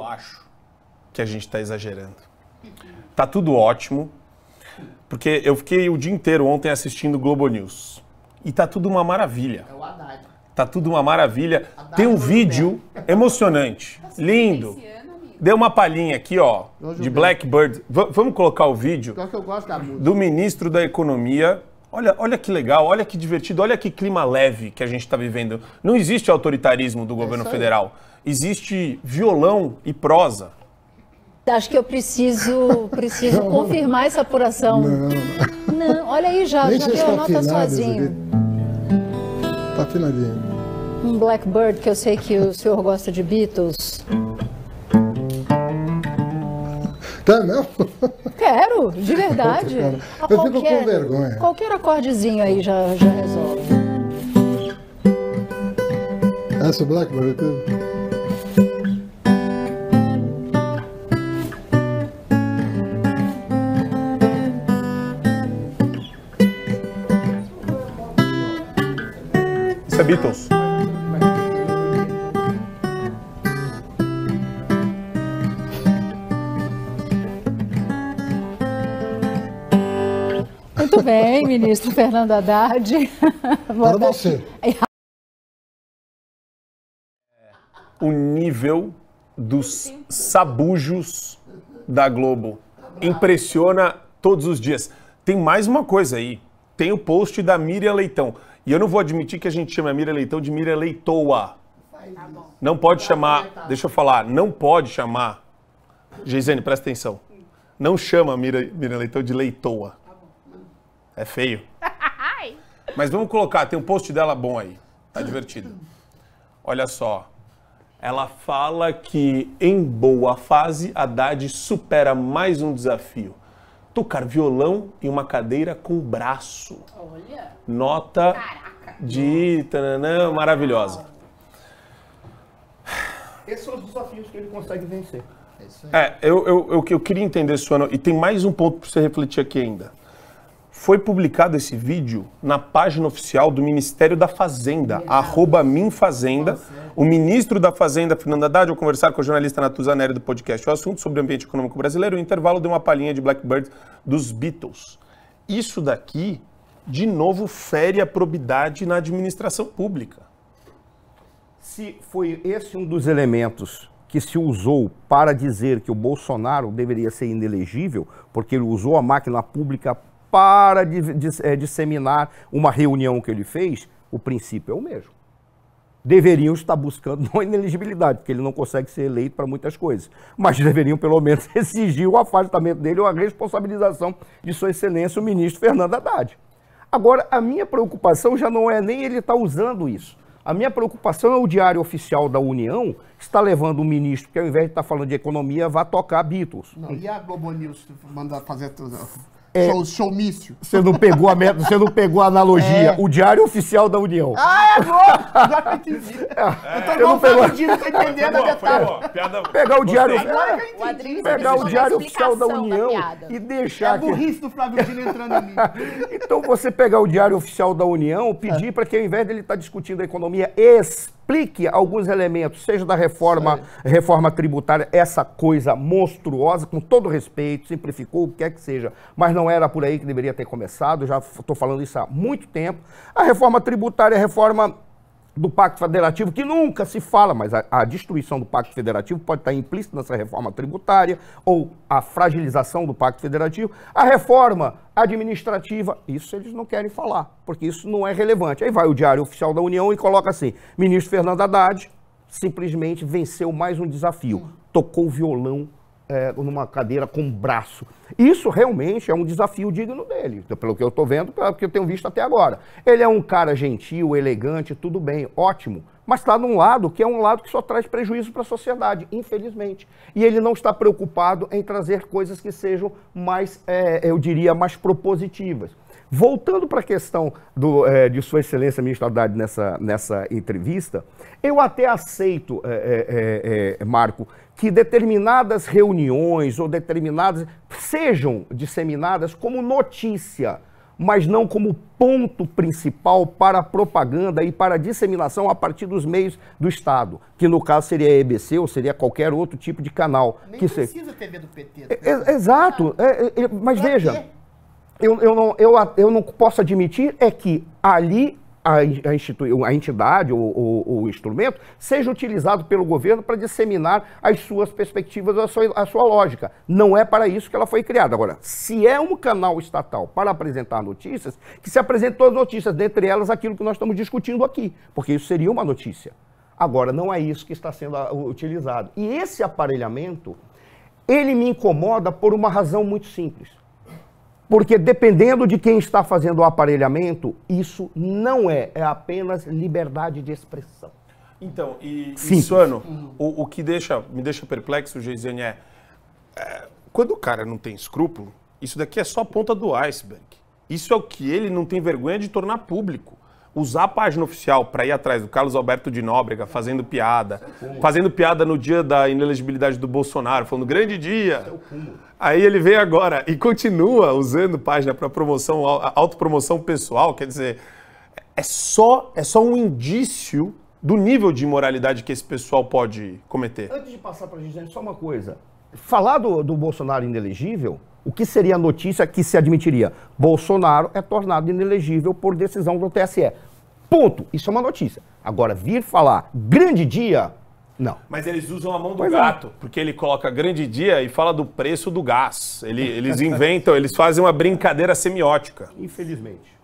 eu acho que a gente está exagerando. Tá tudo ótimo, porque eu fiquei o dia inteiro ontem assistindo Globo News. E tá tudo uma maravilha. É o Haddad. Tá tudo uma maravilha. Haddad Tem um vídeo é. emocionante, tá lindo. Deu uma palhinha aqui, ó, de Blackbird. V vamos colocar o vídeo do ministro da Economia Olha, olha que legal, olha que divertido, olha que clima leve que a gente está vivendo. Não existe autoritarismo do governo é federal. Existe violão e prosa. Acho que eu preciso, preciso não, confirmar essa apuração. Não, não olha aí já, já deu tá a nota sozinho. Está afinadinho. Um Blackbird, que eu sei que o senhor gosta de Beatles. É não? Quero, de verdade. Ah, Eu qualquer, fico com é? vergonha. Qualquer é acordezinho aí já, já resolve. Essa Blackberry tudo. Isso é Beatles. Muito bem, ministro Fernando Haddad. Para você. O nível dos sabujos da Globo impressiona todos os dias. Tem mais uma coisa aí. Tem o post da Miriam Leitão. E eu não vou admitir que a gente chama a Miriam Leitão de Miriam Leitoa. Tá não pode chamar, deixa eu falar, não pode chamar. Geisene, presta atenção. Não chama a Miriam Leitão de Leitoa. É feio. Mas vamos colocar, tem um post dela bom aí. Tá divertido. Olha só. Ela fala que em boa fase, Haddad supera mais um desafio. Tocar violão em uma cadeira com braço. Olha. Nota Caraca. de tananã, maravilhosa. Esses são os desafios que ele consegue vencer. É, eu, eu, eu, eu queria entender, Suano, e tem mais um ponto para você refletir aqui ainda. Foi publicado esse vídeo na página oficial do Ministério da Fazenda, arroba minfazenda. Né? O ministro da Fazenda, Fernando Haddad, ao conversar com a jornalista Natuza Nery do podcast O Assunto sobre o Ambiente Econômico Brasileiro, o intervalo deu uma palhinha de Blackbird dos Beatles. Isso daqui, de novo, fere a probidade na administração pública. Se foi esse um dos elementos que se usou para dizer que o Bolsonaro deveria ser inelegível, porque ele usou a máquina pública para de, de, é, disseminar uma reunião que ele fez, o princípio é o mesmo. Deveriam estar buscando não ineligibilidade, porque ele não consegue ser eleito para muitas coisas, mas deveriam pelo menos exigir o afastamento dele ou a responsabilização de Sua Excelência o ministro Fernando Haddad. Agora, a minha preocupação já não é nem ele estar tá usando isso. A minha preocupação é o Diário Oficial da União está levando o ministro que, ao invés de estar tá falando de economia, vá tocar Beatles. Não, e a Globo News mandar fazer tudo? É, Show, showmício. Você não pegou a meta, você não pegou a analogia. É. O Diário Oficial da União. Ah, é bom! Já entendi. É. Eu tô não pegou... fudido, tô entendendo a detalhe. Pegar o Diário Oficial. Pegar o Diário Oficial da União da e deixar. É a burrice do Flávio Dino entrando em mim. então você pegar o Diário Oficial da União, pedir é. para que ao invés dele estar tá discutindo a economia específica, aplique alguns elementos, seja da reforma, reforma tributária, essa coisa monstruosa, com todo respeito, simplificou, o que quer é que seja, mas não era por aí que deveria ter começado, já estou falando isso há muito tempo. A reforma tributária, a reforma do Pacto Federativo, que nunca se fala, mas a, a, destruição do Pacto Federativo pode estar implícita nessa reforma tributária ou a fragilização do Pacto Federativo, a reforma administrativa, isso eles não querem falar, porque isso não é relevante. Aí vai o Diário Oficial da União e coloca assim: ministro Fernando Haddad simplesmente venceu mais um desafio, tocou violão é, numa cadeira com braço. Isso realmente é um desafio digno dele, pelo que eu estou vendo, pelo que eu tenho visto até agora. Ele é um cara gentil, elegante, tudo bem, ótimo. Mas está num lado que é um lado que só traz prejuízo para a sociedade, infelizmente. E ele não está preocupado em trazer coisas que sejam mais, é, eu diria, mais propositivas. Voltando para a questão do, é, de Sua Excelência Ministro Haddad nessa, nessa entrevista, eu até aceito, é, é, Marco, que determinadas reuniões ou determinadas sejam disseminadas como notícia, mas não como ponto principal para propaganda e para disseminação a partir dos meios do Estado, que no caso seria a EBC ou seria qualquer outro tipo de canal. Nem que precisa ser... TV do PT. Do é, PT. É, exato, ah. é, mas veja... Quê? eu, eu, não, eu, eu não posso admitir é que ali a, a, a entidade ou o, instrumento seja utilizado pelo governo para disseminar as suas perspectivas, a sua, a sua lógica. Não é para isso que ela foi criada. Agora, se é um canal estatal para apresentar notícias, que se apresente todas as notícias, dentre elas aquilo que nós estamos discutindo aqui, porque isso seria uma notícia. Agora, não é isso que está sendo utilizado. E esse aparelhamento, ele me incomoda por uma razão muito simples porque dependendo de quem está fazendo o aparelhamento, isso não é, é apenas liberdade de expressão. Então, e, e Suano, o, o, que deixa, me deixa perplexo, Geisiane, é, é, quando o cara não tem escrúpulo, isso daqui é só a ponta do iceberg. Isso é o que ele não tem vergonha de tornar público usar a página oficial para ir atrás do Carlos Alberto de Nóbrega fazendo piada, fazendo piada no dia da inelegibilidade do Bolsonaro, falando grande dia. É Aí ele vem agora e continua usando página para promoção, autopromoção pessoal, quer dizer, é só é só um indício do nível de imoralidade que esse pessoal pode cometer. Antes de passar para a gente, só uma coisa. Falar do, do Bolsonaro inelegível o que seria a notícia que se admitiria? Bolsonaro é tornado inelegível por decisão do TSE. Ponto. Isso é uma notícia. Agora, vir falar grande dia, não. Mas eles usam a mão do pois é. gato, é. porque ele coloca grande dia e fala do preço do gás. Ele, eles inventam, eles fazem uma brincadeira semiótica. Infelizmente.